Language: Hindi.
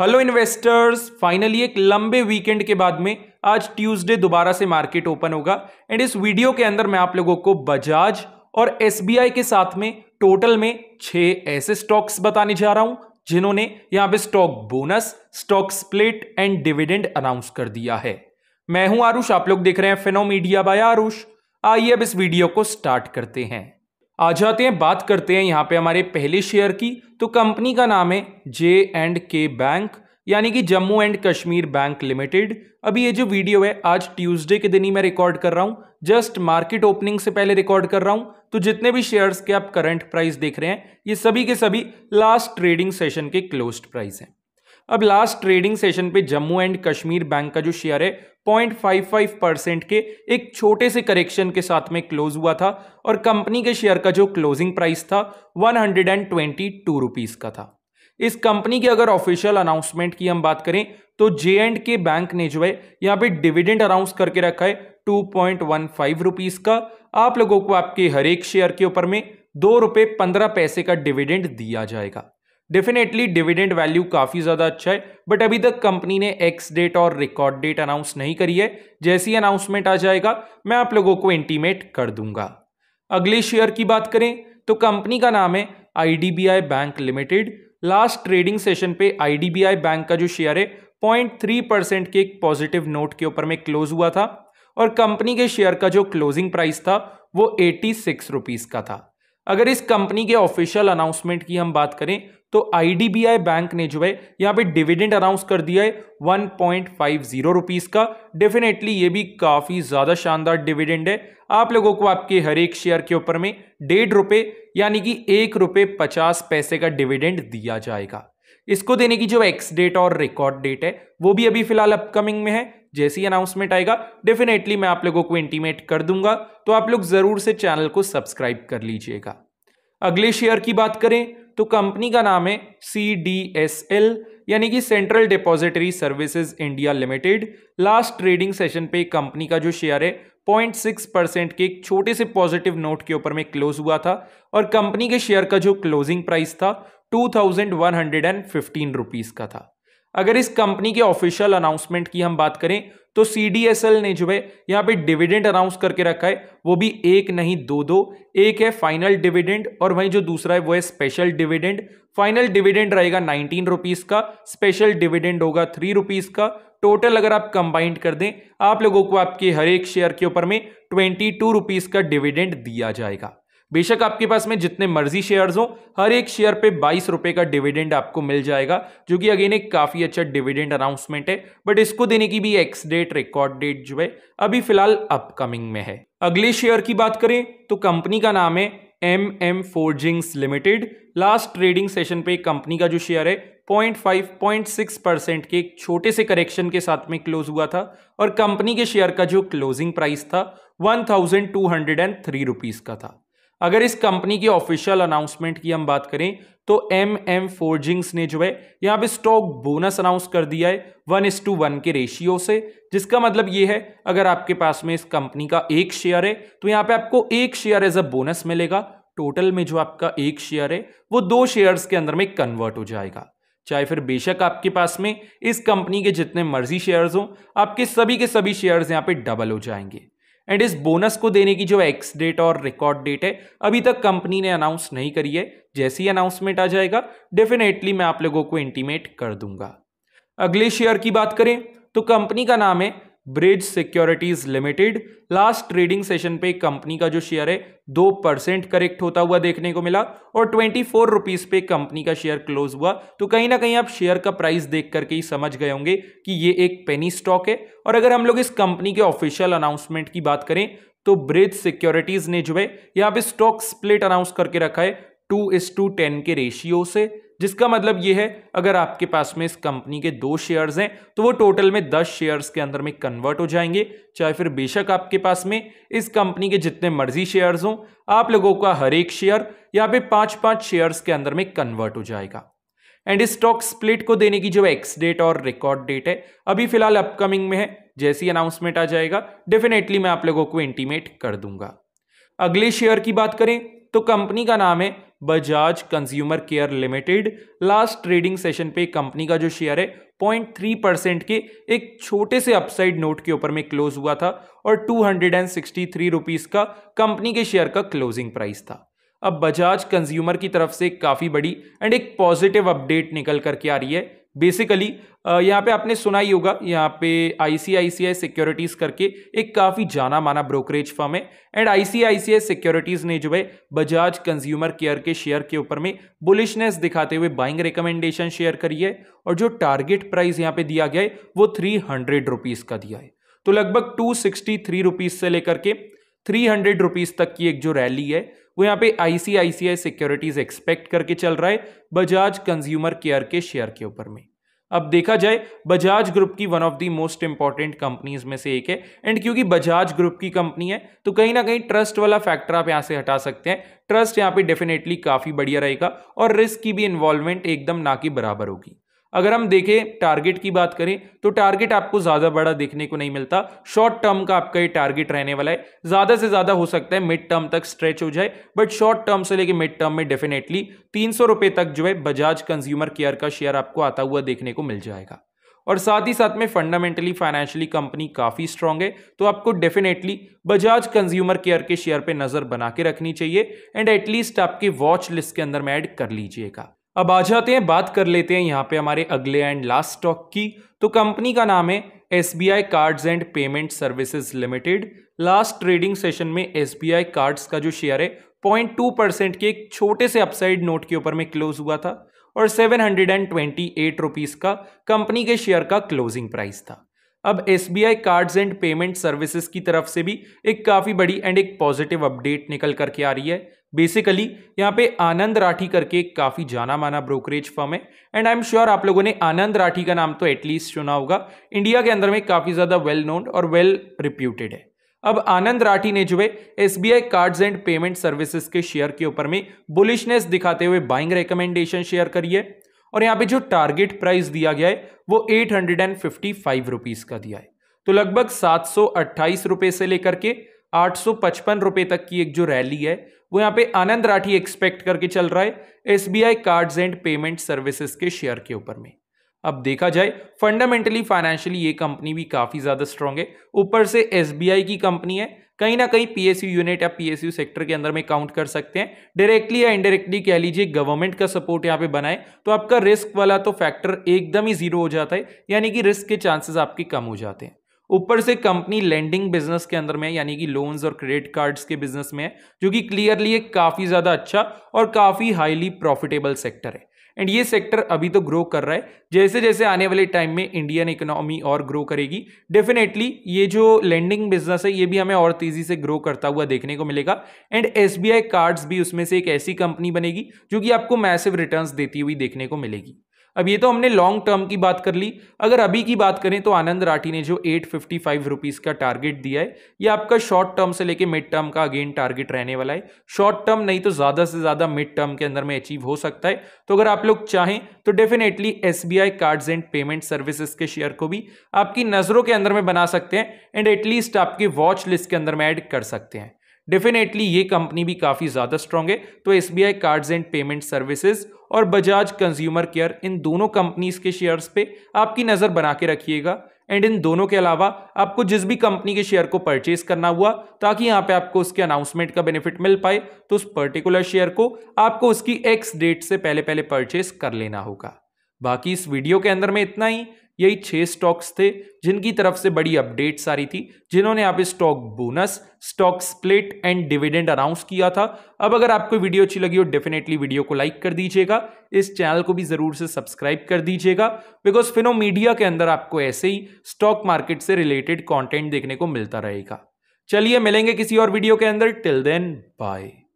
हेलो इन्वेस्टर्स फाइनली एक लंबे वीकेंड के बाद में आज ट्यूसडे दोबारा से मार्केट ओपन होगा एंड इस वीडियो के अंदर मैं आप लोगों को बजाज और एसबीआई के साथ में टोटल में छह ऐसे स्टॉक्स बताने जा रहा हूं जिन्होंने यहां पे stock bonus stock split and dividend announce कर दिया है मैं हूं आरुष आप लोग देख रहे हैं मीडिया बाय आरुष आइए अब इस वीडियो को स्टार्ट करते हैं आ जाते हैं बात करते हैं यहाँ पे हमारे पहले शेयर की तो कंपनी का नाम है जे एंड के बैंक यानी कि Jammu and Kashmir bank limited अभी ये जो वीडियो है आज ट्यूसडे के दिन ही मैं रिकॉर्ड कर रहा हूँ जस्ट मार्केट ओपनिंग से पहले रिकॉर्ड कर रहा हूँ तो जितने भी शेयर्स के आप करंट प्राइस देख रहे हैं ये सभी के सभी लास्ट ट्रेडिंग सेशन के क्लोज प्राइस हैं अब लास्ट ट्रेडिंग सेशन पे जम्मू एंड कश्मीर बैंक का जो शेयर है 0.55 के एक छोटे से करेक्शन के साथ में क्लोज हुआ था और कंपनी के शेयर का जो क्लोजिंग प्राइस था one hundred and twenty two rupees का था इस कंपनी की अगर ऑफिशियल अनाउंसमेंट की हम बात करें तो जे एंड के बैंक ने जो है यहाँ पे डिविडेंड अनाउंस करके रखा है two point one five rupees का आप लोगों को आपके हर एक शेयर के ऊपर में दो रुपये पंद्रह पैसे का डिविडेंड दिया जाएगा डेफिनेटली डिविडेंड वैल्यू काफ़ी ज़्यादा अच्छा है बट अभी तक कंपनी ने एक्स डेट और रिकॉर्ड डेट अनाउंस नहीं करी है जैसी अनाउंसमेंट आ जाएगा मैं आप लोगों को इंटीमेट कर दूंगा अगले शेयर की बात करें तो कंपनी का नाम है I bank limited last trading session पे आई बैंक का जो शेयर है पॉइंट थ्री परसेंट के एक पॉजिटिव नोट के ऊपर में क्लोज हुआ था और कंपनी के शेयर का जो क्लोजिंग प्राइस था वो एटी सिक्स रुपीज़ का था अगर इस कंपनी के ऑफिशियल अनाउंसमेंट की हम बात करें तो आईडीबीआई बैंक ने जो है यहाँ पे डिविडेंड अनाउंस कर दिया है one point five zero rupees का डेफिनेटली ये भी काफ़ी ज़्यादा शानदार डिविडेंड है आप लोगों को आपके हर एक शेयर के ऊपर में डेढ़ रुपए यानी कि एक रुपए पचास पैसे का डिविडेंड दिया जाएगा इसको देने की जो एक्स डेट और रिकॉर्ड डेट है वो भी अभी फिलहाल अपकमिंग में है जैसी अनाउंसमेंट आएगा डेफिनेटली मैं आप लोगों को इंटीमेट कर दूंगा तो आप लोग ज़रूर से चैनल को सब्सक्राइब कर लीजिएगा अगले शेयर की बात करें तो कंपनी का नाम है सी डी एस एल यानी कि central depository services India limited last trading session पे कंपनी का जो शेयर है 0.6 परसेंट के एक छोटे से पॉजिटिव नोट के ऊपर में क्लोज हुआ था और कंपनी के शेयर का जो क्लोजिंग प्राइस था two thousand one hundred and fifteen का था अगर इस कंपनी के ऑफिशियल अनाउंसमेंट की हम बात करें तो सी ने जो है यहाँ पे डिविडेंड अनाउंस करके रखा है वो भी एक नहीं दो दो एक है फाइनल डिविडेंड और वहीं जो दूसरा है वो है स्पेशल डिविडेंड फाइनल डिविडेंड रहेगा नाइनटीन रुपीज का स्पेशल डिविडेंड होगा थ्री रुपीज का टोटल अगर आप कंबाइंड कर दें आप लोगों को आपके हर एक शेयर के ऊपर में ट्वेंटी टू रुपीज का डिविडेंड दिया जाएगा बेशक आपके पास में जितने मर्जी शेयर्स हो हर एक शेयर पे बाईस रुपए का डिविडेंड आपको मिल जाएगा जो कि अगेन एक काफ़ी अच्छा डिविडेंड अनाउंसमेंट है बट इसको देने की भी एक्स डेट रिकॉर्ड डेट जो है अभी फिलहाल अपकमिंग में है अगले शेयर की बात करें तो कंपनी का नाम है M M forgings limited last trading session पे कंपनी का जो शेयर है point five point six percent के एक छोटे से करेक्शन के साथ में क्लोज हुआ था और कंपनी के शेयर का जो क्लोजिंग प्राइस था one thousand two hundred and three rupees का था अगर इस कंपनी की ऑफिशियल अनाउंसमेंट की हम बात करें तो एम एम फोर्जिंग्स ने जो है यहाँ पे स्टॉक बोनस अनाउंस कर दिया है वन इस टू वन के रेशियो से जिसका मतलब ये है अगर आपके पास में इस कंपनी का एक शेयर है तो यहाँ पे आपको एक शेयर एज अ बोनस मिलेगा टोटल में जो आपका एक शेयर है वो दो शेयर्स के अंदर में कन्वर्ट हो जाएगा चाहे फिर बेशक आपके पास में इस कंपनी के जितने मर्जी शेयर्स हों आपके सभी के सभी शेयर्स यहाँ पे डबल हो जाएंगे एंड इस बोनस को देने की जो एक्स डेट और रिकॉर्ड डेट है अभी तक कंपनी ने अनाउंस नहीं करी है जैसी अनाउंसमेंट आ जाएगा डेफिनेटली मैं आप लोगों को इंटीमेट कर दूंगा अगले शेयर की बात करें तो कंपनी का नाम है bridge securities limited last trading session पे कंपनी का जो शेयर है दो परसेंट करेक्ट होता हुआ देखने को मिला और ट्वेंटी फोर रुपीज पे कंपनी का शेयर क्लोज हुआ तो कहीं ना कहीं आप शेयर का प्राइस देख करके ही समझ गए होंगे कि ये एक पेनी स्टॉक है और अगर हम लोग इस कंपनी के ऑफिशियल अनाउंसमेंट की बात करें तो ब्रिज सिक्योरिटीज ने जो है यहाँ पे स्टॉक स्प्लिट अनाउंस करके रखा है टू इस टू टेन के रेशियो से जिसका मतलब ये है अगर आपके पास में इस कंपनी के दो शेयर्स हैं तो वो टोटल में दस शेयर्स के अंदर में कन्वर्ट हो जाएंगे चाहे फिर बेशक आपके पास में इस कंपनी के जितने मर्जी शेयर्स हों आप लोगों का हर एक शेयर या फिर पाँच पाँच शेयर्स के अंदर में कन्वर्ट हो जाएगा एंड इस स्टॉक स्प्लिट को देने की जो एक्स डेट और रिकॉर्ड डेट है अभी फिलहाल अपकमिंग में है जैसी अनाउंसमेंट आ जाएगा डेफिनेटली मैं आप लोगों को इंटीमेट कर दूंगा अगले शेयर की बात करें तो कंपनी का नाम है Bajaj consumer care limited last trading session पे कंपनी का जो शेयर है पॉइंट थ्री परसेंट के एक छोटे से अपसाइड नोट के ऊपर में क्लोज हुआ था और two hundred and sixty three rupees का कंपनी के शेयर का क्लोजिंग प्राइस था अब बजाज कंज्यूमर की तरफ से काफ़ी बड़ी एंड एक पॉजिटिव अपडेट निकल करके आ रही है बेसिकली यहाँ पे आपने सुना ही होगा यहाँ पे आईसीआईसीआई सिक्योरिटीज़ करके एक काफ़ी जाना माना ब्रोकरेज फर्म है एंड आईसीआईसीआई सिक्योरिटीज़ ने जो है बजाज कंज्यूमर केयर के शेयर के ऊपर में बुलिशनेस दिखाते हुए बाइंग रिकमेंडेशन शेयर करी है और जो टारगेट प्राइस यहाँ पे दिया गया है वो थ्री हंड्रेड रुपीज़ का दिया है तो लगभग टू सिक्सटी थ्री रुपीज़ से लेकर के थ्री हंड्रेड रुपीज़ तक की एक जो रैली है वो यहाँ पे आईसीआईसीआई सिक्योरिटीज एक्सपेक्ट करके चल रहा है बजाज कंज्यूमर केयर के शेयर के ऊपर में अब देखा जाए बजाज ग्रुप की one of the most important companies में से एक है एंड क्योंकि बजाज ग्रुप की कंपनी है तो कहीं ना कहीं ट्रस्ट वाला फैक्टर आप यहां से हटा सकते हैं ट्रस्ट यहां पे डेफिनेटली काफी बढ़िया रहेगा और रिस्क की भी इन्वॉल्वमेंट एकदम ना के बराबर होगी अगर हम देखें टारगेट की बात करें तो टारगेट आपको ज़्यादा बड़ा देखने को नहीं मिलता शॉर्ट टर्म का आपका ये टारगेट रहने वाला है ज़्यादा से ज़्यादा हो सकता है मिड टर्म तक स्ट्रेच हो जाए बट शॉर्ट टर्म से लेके मिड टर्म में डेफिनेटली तीन सौ तक जो है बजाज कंज्यूमर केयर का शेयर आपको आता हुआ देखने को मिल जाएगा और साथ ही साथ में फंडामेंटली फाइनेंशियली कंपनी काफ़ी स्ट्रांग है तो आपको डेफिनेटली बजाज कंज्यूमर केयर के शेयर पे नज़र बना के रखनी चाहिए एंड एटलीस्ट आपके वॉच लिस्ट के अंदर में ऐड कर लीजिएगा अब आ जाते हैं बात कर लेते हैं यहाँ पे हमारे अगले एंड लास्ट स्टॉक की तो कंपनी का नाम है S B I cards and payment services limited last trading session में एस बी आई कार्ड्स का जो शेयर है पॉइंट टू परसेंट के एक छोटे से अपसाइड नोट के ऊपर में क्लोज हुआ था और seven hundred and twenty eight rupees का कंपनी के शेयर का क्लोजिंग प्राइस था अब S B I cards and payment services की तरफ से भी एक काफ़ी बड़ी एंड एक पॉजिटिव अपडेट निकल करके आ रही है बेसिकली यहाँ पे आनंद राठी करके काफ़ी जाना माना ब्रोकरेज फर्म है एंड आई एम श्योर आप लोगों ने आनंद राठी का नाम तो एटलीस्ट सुना होगा इंडिया के अंदर में काफ़ी ज़्यादा वेल नोन और वेल रिप्यूटेड है अब आनंद राठी ने जो है S B I cards and payment services के शेयर के ऊपर में बुलिशनेस दिखाते हुए बाइंग रिकमेंडेशन शेयर करी है और यहाँ पे जो टारगेट प्राइस दिया गया है वो eight hundred and fifty five rupees का दिया है तो लगभग सात सौ अट्ठाईस रुपये से लेकर के आठ सौ पचपन रुपये तक की एक जो रैली है वो यहाँ पे आनंद राठी एक्सपेक्ट करके चल रहा है SBI cards and payment services के शेयर के ऊपर में अब देखा जाए फंडामेंटली फाइनेंशियली ये कंपनी भी काफ़ी ज़्यादा स्ट्रांग है ऊपर से एस की कंपनी है कहीं ना कहीं पीएसयू यूनिट या पीएसयू सेक्टर के अंदर में काउंट कर सकते हैं डायरेक्टली या इनडायरेक्टली कह लीजिए गवर्नमेंट का सपोर्ट यहाँ पे बनाए तो आपका रिस्क वाला तो फैक्टर एकदम ही जीरो हो जाता है यानी कि रिस्क के चांसेस आपके कम हो जाते हैं ऊपर से कंपनी लैंडिंग बिजनेस के अंदर में यानी कि लोन्स और क्रेडिट कार्ड्स के बिजनेस में है जो कि क्लियरली एक काफ़ी ज़्यादा अच्छा और काफ़ी हाईली प्रॉफिटेबल सेक्टर है एंड ये सेक्टर अभी तो ग्रो कर रहा है जैसे जैसे आने वाले टाइम में इंडियन इकोनॉमी और ग्रो करेगी डेफिनेटली ये जो लैंडिंग बिजनेस है ये भी हमें और तेज़ी से ग्रो करता हुआ देखने को मिलेगा एंड एस कार्ड्स भी उसमें से एक ऐसी कंपनी बनेगी जो कि आपको मैसिव रिटर्न देती हुई देखने को मिलेगी अब ये तो हमने लॉन्ग टर्म की बात कर ली अगर अभी की बात करें तो आनंद राठी ने जो एट फिफ्टी फाइव रुपीज़ का टारगेट दिया है ये आपका शॉर्ट टर्म से लेके मिड टर्म का अगेन टारगेट रहने वाला है शॉर्ट टर्म नहीं तो ज़्यादा से ज़्यादा मिड टर्म के अंदर में अचीव हो सकता है तो अगर आप लोग चाहें तो definitely S B I cards and payment services के शेयर को भी आपकी नज़रों के अंदर में बना सकते हैं एंड एटलीस्ट आपके वॉच लिस्ट के अंदर में ऐड कर सकते हैं डेफिनेटली ये कंपनी भी काफ़ी ज़्यादा स्ट्रॉन्ग है तो S B I cards and payment services और बजाज कंज्यूमर केयर इन दोनों कंपनीज के शेयर्स पे आपकी नज़र बना के रखिएगा एंड इन दोनों के अलावा आपको जिस भी कंपनी के शेयर को परचेज करना हुआ ताकि यहाँ पे आपको उसके अनाउंसमेंट का बेनिफिट मिल पाए तो उस पर्टिकुलर शेयर को आपको उसकी एक्स डेट से पहले पहले परचेज कर लेना होगा बाकी इस वीडियो के अंदर में इतना ही यही छह स्टॉक्स थे जिनकी तरफ से बड़ी अपडेट्स आ रही थी जिन्होंने आप stock bonus stock split and dividend announce किया था अब अगर आपको वीडियो अच्छी लगी हो डेफिनेटली वीडियो को लाइक कर दीजिएगा इस चैनल को भी ज़रूर से सब्सक्राइब कर दीजिएगा बिकॉज फिनो मीडिया के अंदर आपको ऐसे ही स्टॉक मार्केट से रिलेटेड कॉन्टेंट देखने को मिलता रहेगा चलिए मिलेंगे किसी और वीडियो के अंदर टिल देन बाय